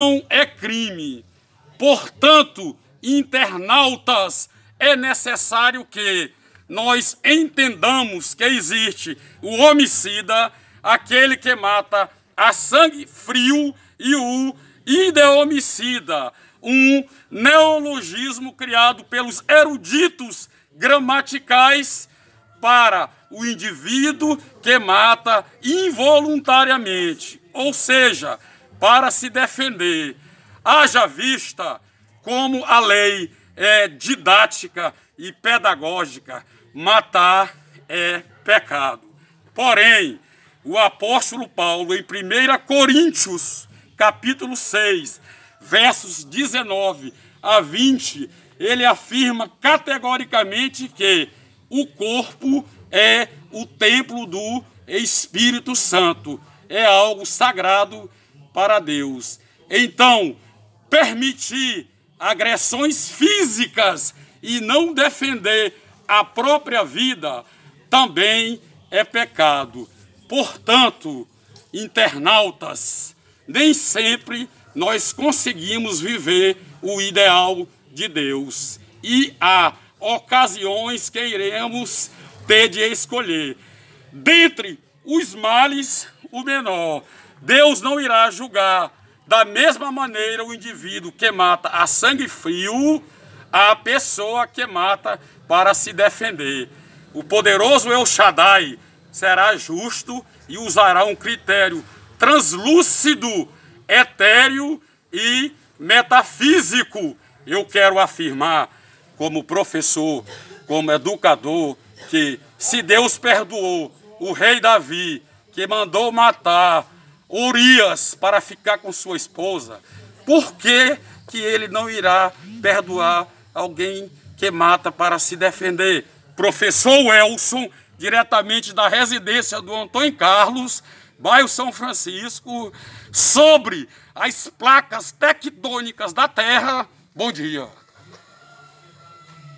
não é crime. Portanto, internautas, é necessário que nós entendamos que existe o homicida, aquele que mata a sangue frio, e o ideomicida, um neologismo criado pelos eruditos gramaticais para o indivíduo que mata involuntariamente. Ou seja, para se defender. Haja vista como a lei é didática e pedagógica. Matar é pecado. Porém, o apóstolo Paulo, em 1 Coríntios, capítulo 6, versos 19 a 20, ele afirma categoricamente que o corpo é o templo do Espírito Santo, é algo sagrado para Deus. Então, permitir agressões físicas e não defender a própria vida também é pecado. Portanto, internautas, nem sempre nós conseguimos viver o ideal de Deus. E há ocasiões que iremos ter de escolher. Dentre os males, o menor. Deus não irá julgar da mesma maneira o indivíduo que mata a sangue frio, a pessoa que mata para se defender. O poderoso El Shaddai será justo e usará um critério translúcido, etéreo e metafísico. Eu quero afirmar, como professor, como educador, que se Deus perdoou o rei Davi, que mandou matar Urias para ficar com sua esposa, por que, que ele não irá perdoar alguém que mata para se defender? Professor Welson, diretamente da residência do Antônio Carlos, bairro São Francisco, sobre as placas tectônicas da Terra. Bom dia.